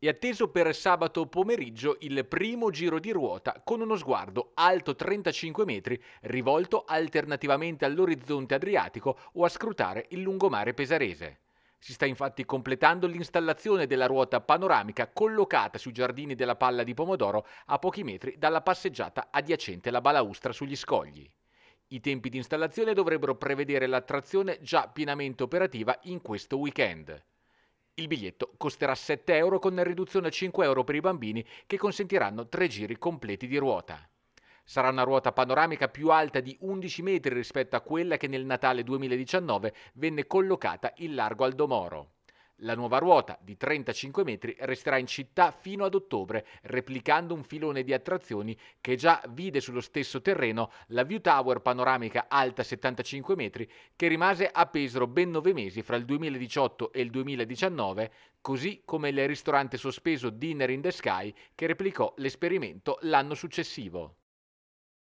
È atteso per sabato pomeriggio il primo giro di ruota con uno sguardo alto 35 metri rivolto alternativamente all'orizzonte adriatico o a scrutare il lungomare pesarese. Si sta infatti completando l'installazione della ruota panoramica collocata sui giardini della Palla di Pomodoro a pochi metri dalla passeggiata adiacente la balaustra sugli scogli. I tempi di installazione dovrebbero prevedere la trazione già pienamente operativa in questo weekend. Il biglietto costerà 7 euro con riduzione a 5 euro per i bambini che consentiranno tre giri completi di ruota. Sarà una ruota panoramica più alta di 11 metri rispetto a quella che nel Natale 2019 venne collocata in largo Aldomoro. La nuova ruota di 35 metri resterà in città fino ad ottobre, replicando un filone di attrazioni che già vide sullo stesso terreno la View Tower panoramica alta 75 metri che rimase a Pesaro ben nove mesi fra il 2018 e il 2019, così come il ristorante sospeso Dinner in the Sky che replicò l'esperimento l'anno successivo.